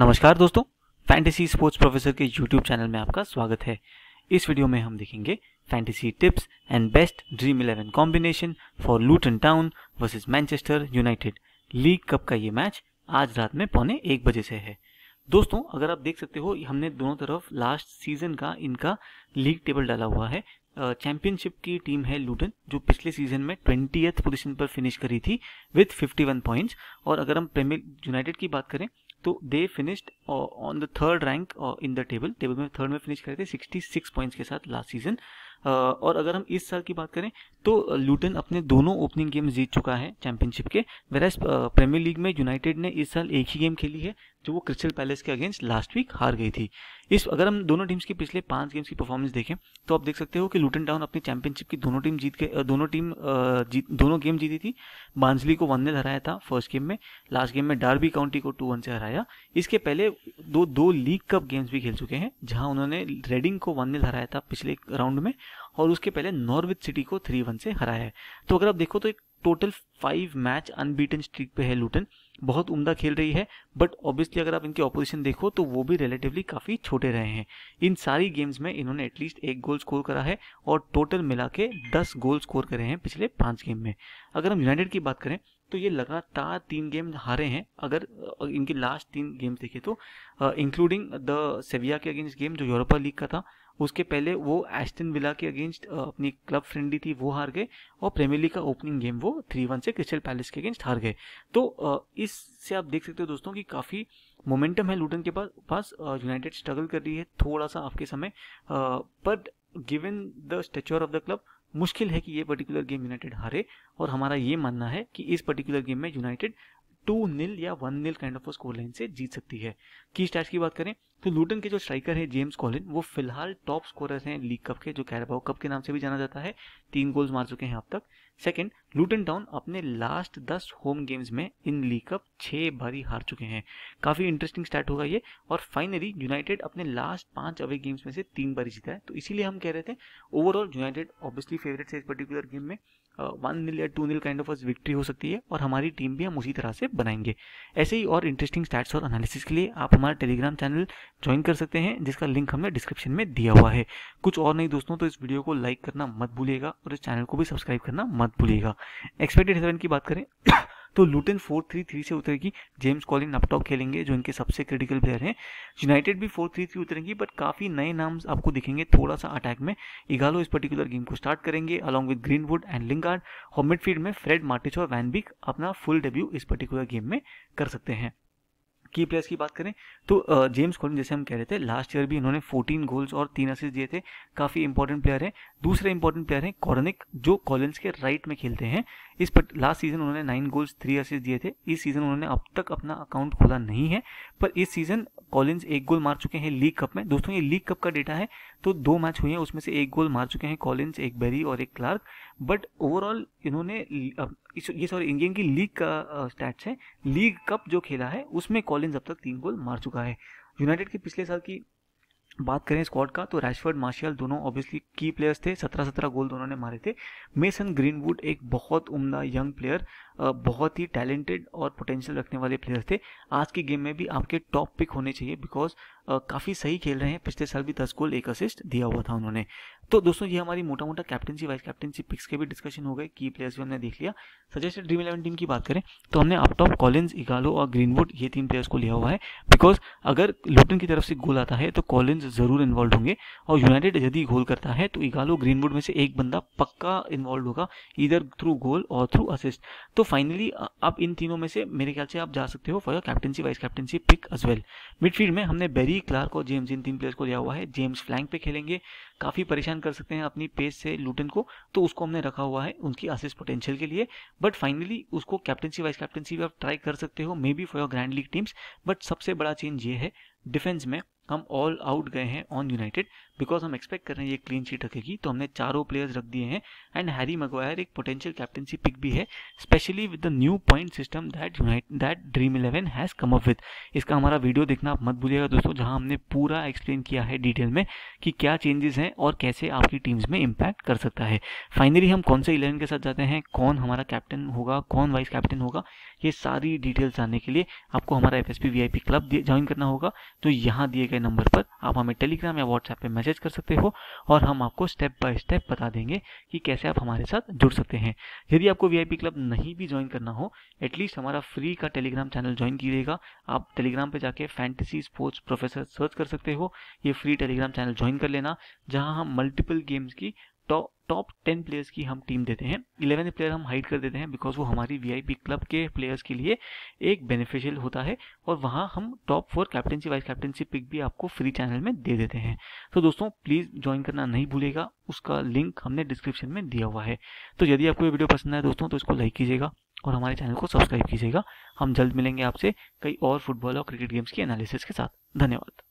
नमस्कार दोस्तों fantasy sports professor के यूट्यूब चैनल में आपका स्वागत है इस वीडियो में हम देखेंगे fantasy tips and best dream eleven combination for Luton town versus Manchester United league cup का ये मैच आज रात में पौने एक बजे से है दोस्तों अगर आप देख सकते हो हमने दोनों तरफ लास्ट सीजन का इनका लीग टेबल डाला हुआ है चैंपियनशिप की टीम है लूटन जो पिछले सीजन में ट्वेंटी पोजीशन पर फिनिश करी थी विथ 51 पॉइंट्स और अगर हम प्रेमियर यूनाइटेड की बात करें तो they finished on the third rank in the table table में थर्ड में फिनिश करे थे 66 पॉइंट्स के साथ लास्ट सीजन uh, और अगर हम इस साल की बात करें तो लूटन uh, अपने दोनों ओपनिंग गेम जीत चुका है चैंपियनशिप के वेराज प्रीमियर लीग में यूनाइटेड ने इस साल एक ही गेम खेली है जो वो क्रिस्टल पैलेस के अगेंस्ट लास्ट वीक हार गई थी इस अगर हम दोनों टीम्स की पिछले पांच गेम्स की परफॉर्मेंस देखें तो आप देख सकते हो कि लूटन टाउन अपनी चैंपियनशिप की दोनों टीम जीत के दोनों टीम जीत दोनों गेम जीती थी बांसली को वन ने हराया था फर्स्ट गेम में लास्ट गेम में डार्बी काउंटी को टू वन से हराया इसके पहले दो दो लीग कप गेम्स भी खेल चुके हैं जहाँ उन्होंने रेडिंग को वन ने हराया था पिछले राउंड में और उसके पहले नॉर्विथ सिटी को थ्री वन से हराया है तो अगर आप देखो तो एक total five match unbeaten streak पे है लूटन बहुत उम्दा खेल रही है बट ऑब्वियसली अगर आप इनके ऑपोजिशन देखो तो वो भी रिलेटिवली काफ़ी छोटे रहे हैं इन सारी गेम्स में इन्होंने एटलीस्ट एक गोल स्कोर करा है और टोटल मिला के दस गोल स्कोर करे हैं पिछले पाँच गेम में अगर हम यूनाइटेड की बात करें तो ये लगातार तीन गेम हारे हैं अगर इनकी लास्ट तीन गेम देखें तो इंक्लूडिंग द सेविया के अगेंस्ट गेम जो यूरोपा लीग का था उसके पहले वो एस्टन विला के अगेंस्ट अपनी क्लब फ्रेंडली थी वो हार गए और प्रीमियर लीग का ओपनिंग गेम वो थ्री वन से क्रिस्टल पैलेस के अगेंस्ट हार गए तो इससे आप देख सकते हो दोस्तों कि काफ़ी मोमेंटम है लूटन के पास यूनाइटेड स्ट्रगल कर रही है थोड़ा सा आपके समय but given the stature of the club मुश्किल है कि ये पर्टिकुलर गेम यूनाइटेड हारे और हमारा ये मानना है कि इस पर्टिकुलर गेम में यूनाइटेड टू नील या one nil kind of score line से जीत सकती है की स्टैट्स की बात करें तो लूटन के जो स्ट्राइकर है जेम्स कॉलिन वो फिलहाल टॉप स्कोरर हैं लीग कप के जो कैरबाओ कप के नाम से भी जाना जाता है तीन गोल्स मार चुके हैं अब तक सेकेंड लूटन टाउन अपने लास्ट दस होम गेम्स में इन लीग कप छः भारी हार चुके हैं काफ़ी इंटरेस्टिंग स्टार्ट होगा ये और फाइनली यूनाइटेड अपने लास्ट पांच अवे गेम्स में से तीन बारी जीता है तो इसीलिए हम कह रहे थे ओवरऑल यूनाइटेड ऑब्वियसली फेवरेट है इस पर्टिकुलर गेम में वन नील या two nil kind of victory हो सकती है और हमारी टीम भी हम उसी तरह से बनाएंगे ऐसे ही और इंटरेस्टिंग स्टैट्स और एनालिसिस के लिए आप हमारा टेलीग्राम चैनल ज्वाइन कर सकते हैं जिसका लिंक हमने डिस्क्रिप्शन में दिया हुआ है कुछ और नहीं दोस्तों तो इस वीडियो को लाइक करना मत भूलिएगा और इस चैनल को भी सब्सक्राइब करना मत मत भूलिएगा एक्सपेक्टेड सेवन की बात करें तो लूटन फोर थ्री थ्री से उतरेगी जेम्स कॉलिन अपटॉप खेलेंगे जो इनके सबसे क्रिटिकल प्लेयर हैं यूनाइटेड भी फोर थ्री थ्री उतरेंगी बट काफ़ी नए नाम्स आपको दिखेंगे थोड़ा सा अटैक में इगालो इस पर्टिकुलर गेम को स्टार्ट करेंगे along with Greenwood and Lingard और मिडफील्ड में फ्रेड मार्टिच और वैनबिक अपना फुल डेब्यू इस पर्टिकुलर गेम में कर सकते हैं की प्लेयर्स की बात करें तो जेम्स कॉलिन जैसे हम कह रहे थे लास्ट ईयर भी इन्होंने 14 गोल्स और तीन असिस्ट दिए थे काफ़ी इंपॉर्टेंट प्लेयर हैं दूसरे इंपॉर्टेंट प्लेयर हैं कॉर्निक जो कॉलिन्स के राइट में खेलते हैं इस पर लास्ट सीजन उन्होंने नाइन गोल्स थ्री असिस्ट दिए थे इस सीजन उन्होंने अब तक अपना अकाउंट खोला नहीं है पर इस सीजन कॉलिन्स एक गोल मार चुके हैं लीग कप में दोस्तों ये लीग कप का डेटा है तो दो मैच हुए हैं उसमें से एक गोल मार चुके हैं कॉलिन्स एक बेरी और एक क्लार्क बट ओवरऑल इन्होंने ये सॉरी इंडियन की लीग का स्टैट्स है लीग कप जो खेला है उसमें कॉलिन्स अब तक तीन गोल मार चुका है यूनाइटेड के पिछले साल की बात करें स्क्वाड का तो रैशफर्ड मार्शियल दोनों ऑब्वियसली की प्लेयर्स थे सत्रह सत्रह गोल दोनों ने मारे थे मेसन ग्रीनवुड एक बहुत उम्दा यंग प्लेयर बहुत ही टैलेंटेड और पोटेंशियल रखने वाले प्लेयर थे आज की गेम में भी आपके टॉप पिक होने चाहिए बिकॉज काफ़ी सही खेल रहे हैं पिछले साल भी दस गोल एक असिस्ट दिया हुआ था उन्होंने तो दोस्तों ये हमारी मोटा मोटा कैप्टनसी वाइस कैप्टनसी पिक्स के भी डिस्कशन हो गए की प्लेयर्स भी हमने देख लिया सजेस्टेड ड्रीम इलेवन टीम की बात करें तो हमने अपटॉप कॉलिन्स इगालो और ग्रीनवुड ये तीन प्लेयर्स को लिया हुआ है बिकॉज अगर लुटन की तरफ से गोल आता है तो कॉलिन्स जरूर इन्वॉल्व होंगे और यूनाइटेड यदि गोल करता है तो इगालो ग्रीनवुड में से एक बंदा पक्का इन्वॉल्व होगा इधर थ्रू गोल और थ्रू असिस्ट तो फाइनली आप इन तीनों में से मेरे ख्याल से आप जा सकते हो for captaincy vice captaincy pick as well midfield में हमने बेरी क्लार्क और जेम्स इन तीन प्लेयर्स को लिया हुआ है जेम्स फ्लैंक पे खेलेंगे काफ़ी परेशान कर सकते हैं अपनी पेस से लूटन को तो उसको हमने रखा हुआ है उनकी आसिस पोटेंशियल के लिए बट फाइनली उसको कैप्टनसी वाइस कैप्टनसी भी आप ट्राई कर सकते हो maybe for your grand league teams but सबसे बड़ा चेंज ये है डिफेंस में हम ऑल आउट गए हैं ऑन यूनाइटेड बिकॉज हम एक्सपेक्ट कर रहे हैं ये क्लीन चीट रखेगी तो हमने चारों प्लेयर्स रख दिए हैं एंड हैरी मगवायर एक पोटेंशियल कैप्टनसी पिक भी है especially with the new point system that unite that dream eleven has come up with इसका हमारा वीडियो देखना आप मत भूलिएगा दोस्तों जहां हमने पूरा एक्सप्लेन किया है डिटेल में कि क्या चेंजेस हैं और कैसे आपकी टीम्स में इम्पैक्ट कर सकता है फाइनली हम कौन से इलेवन के साथ जाते हैं कौन हमारा कैप्टन होगा कौन वाइस कैप्टन होगा ये सारी डिटेल्स जानने के लिए आपको हमारा F S P V I P club join करना होगा जो तो यहाँ दिए गए दिए नंबर पर आप हमें टेलीग्राम या व्हाट्सएप पे मैसेज कर सकते हो और हम आपको स्टेप बाय स्टेप बता देंगे कि कैसे आप हमारे साथ जुड़ सकते हैं यदि आपको वीआईपी क्लब नहीं भी ज्वाइन करना हो एटलीस्ट हमारा फ्री का टेलीग्राम चैनल ज्वाइन कीजिएगा आप टेलीग्राम पर जाके फैंटेसी स्पोर्ट्स प्रोफेसर सर्च कर सकते हो ये फ्री टेलीग्राम चैनल ज्वाइन कर लेना जहाँ हम मल्टीपल गेम्स की टॉप टॉप टेन प्लेयर्स की हम टीम देते हैं इलेवन प्लेयर हम हाइड कर देते हैं बिकॉज वो हमारी वीआईपी क्लब के प्लेयर्स के लिए एक बेनिफिशियल होता है और वहाँ हम top four captaincy vice captainship pick भी आपको फ्री चैनल में दे देते हैं तो दोस्तों प्लीज़ ज्वाइन करना नहीं भूलेगा उसका लिंक हमने डिस्क्रिप्शन में दिया हुआ है तो यदि आपको ये वीडियो पसंद आए दोस्तों तो इसको लाइक कीजिएगा और हमारे चैनल को सब्सक्राइब कीजिएगा हम जल्द मिलेंगे आपसे कई और फुटबॉल और क्रिकेट गेम्स की एनालिसिस के साथ धन्यवाद